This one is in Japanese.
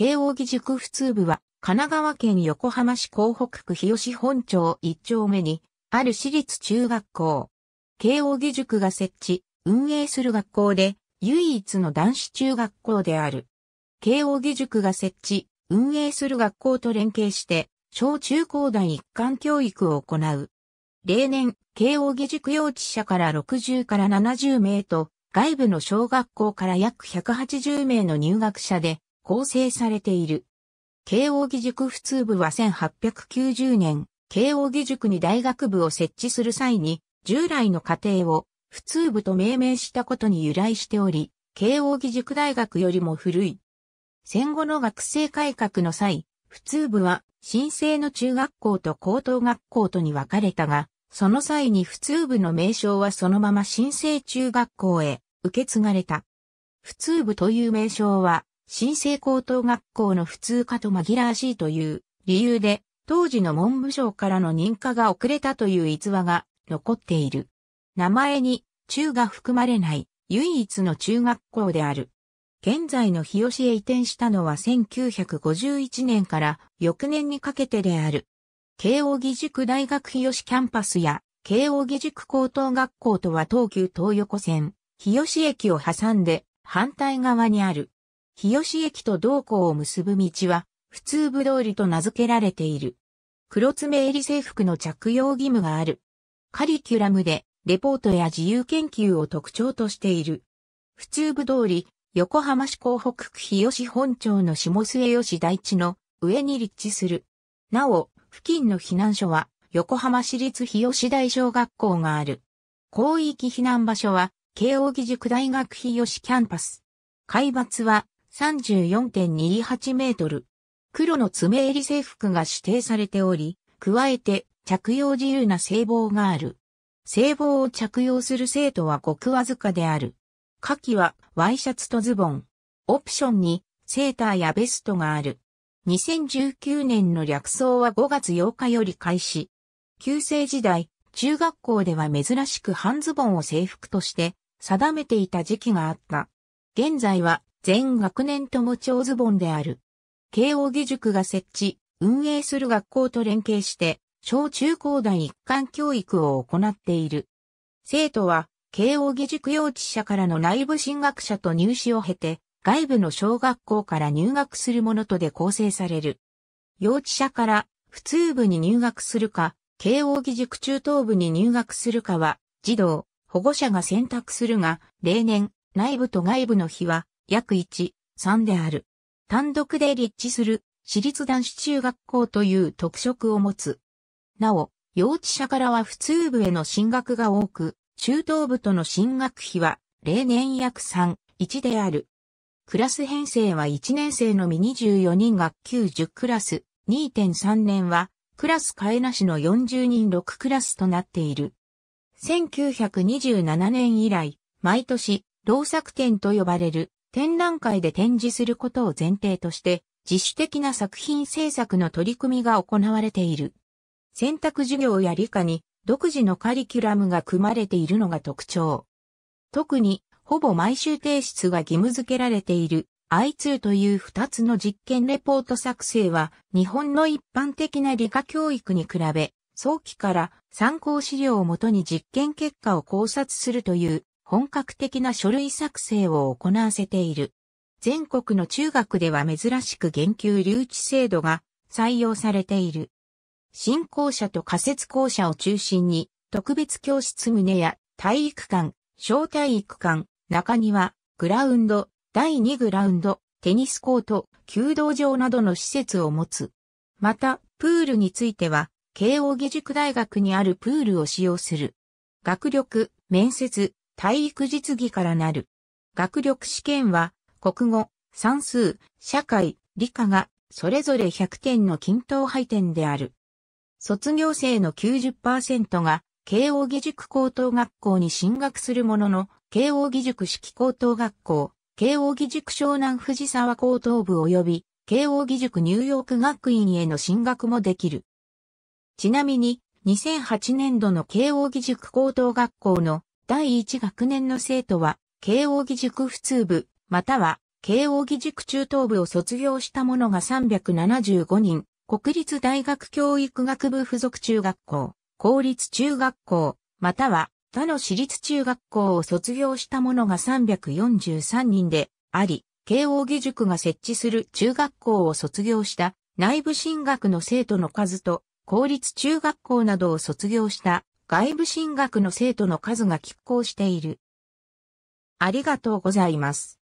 慶応義塾普通部は、神奈川県横浜市港北区日吉本町一丁目に、ある私立中学校。慶応義塾が設置、運営する学校で、唯一の男子中学校である。慶応義塾が設置、運営する学校と連携して、小中高大一貫教育を行う。例年、慶応義塾幼稚舎から60から70名と、外部の小学校から約180名の入学者で、構成されている。慶応義塾普通部は1890年、慶応義塾に大学部を設置する際に、従来の家程を普通部と命名したことに由来しており、慶応義塾大学よりも古い。戦後の学生改革の際、普通部は新生の中学校と高等学校とに分かれたが、その際に普通部の名称はそのまま新生中学校へ受け継がれた。普通部という名称は新生高等学校の普通科と紛らわしいという理由で、当時の文部省からの認可が遅れたという逸話が残っている。名前に中が含まれない唯一の中学校である。現在の日吉へ移転したのは1951年から翌年にかけてである。慶応義塾大学日吉キャンパスや慶応義塾高等学校とは東急東横線、日吉駅を挟んで反対側にある。日吉駅と同校を結ぶ道は、普通部通りと名付けられている。黒爪襟制服の着用義務がある。カリキュラムで、レポートや自由研究を特徴としている。普通部通り、横浜市港北区日吉本町の下末吉台地の上に立地する。なお、付近の避難所は、横浜市立日吉大小学校がある。広域避難場所は、慶應義塾大学日吉キャンパス。海抜は、34.28メートル。黒の爪襟制服が指定されており、加えて着用自由な制帽がある。制帽を着用する生徒はごくわずかである。夏季はワイシャツとズボン。オプションにセーターやベストがある。2019年の略装は5月8日より開始。旧制時代、中学校では珍しく半ズボンを制服として定めていた時期があった。現在は全学年とも長ズボンである。慶応義塾が設置、運営する学校と連携して、小中高大一貫教育を行っている。生徒は、慶応義塾幼稚舎からの内部進学者と入試を経て、外部の小学校から入学するものとで構成される。幼稚舎から普通部に入学するか、慶応義塾中等部に入学するかは、児童、保護者が選択するが、例年、内部と外部の日は、約1、3である。単独で立地する私立男子中学校という特色を持つ。なお、幼稚者からは普通部への進学が多く、中等部との進学費は例年約3、1である。クラス編成は1年生のみ24人学級10クラス、2.3年はクラス替えなしの40人6クラスとなっている。1927年以来、毎年、老作展と呼ばれる展覧会で展示することを前提として、自主的な作品制作の取り組みが行われている。選択授業や理科に独自のカリキュラムが組まれているのが特徴。特に、ほぼ毎週提出が義務付けられている I2 という2つの実験レポート作成は、日本の一般的な理科教育に比べ、早期から参考資料をもとに実験結果を考察するという本格的な書類作成を行わせている。全国の中学では珍しく言及留置制度が採用されている。新校舎と仮設校舎を中心に、特別教室棟や体育館、小体育館、中庭、グラウンド、第2グラウンド、テニスコート、弓道場などの施設を持つ。また、プールについては、慶応義塾大学にあるプールを使用する。学力、面接、体育実技からなる。学力試験は、国語、算数、社会、理科が、それぞれ100点の均等配点である。卒業生の90%が、慶応義塾高等学校に進学するものの、慶応義塾式高等学校、慶応義塾湘南藤沢高等部及び、慶応義塾ニューヨーク学院への進学もできる。ちなみに、2008年度の慶応義塾高等学校の第1学年の生徒は、慶応義塾普通部、または、慶応義塾中等部を卒業した者が375人、国立大学教育学部附属中学校、公立中学校、または他の私立中学校を卒業した者が343人であり、慶応義塾が設置する中学校を卒業した内部進学の生徒の数と、公立中学校などを卒業した外部進学の生徒の数が拮抗している。ありがとうございます。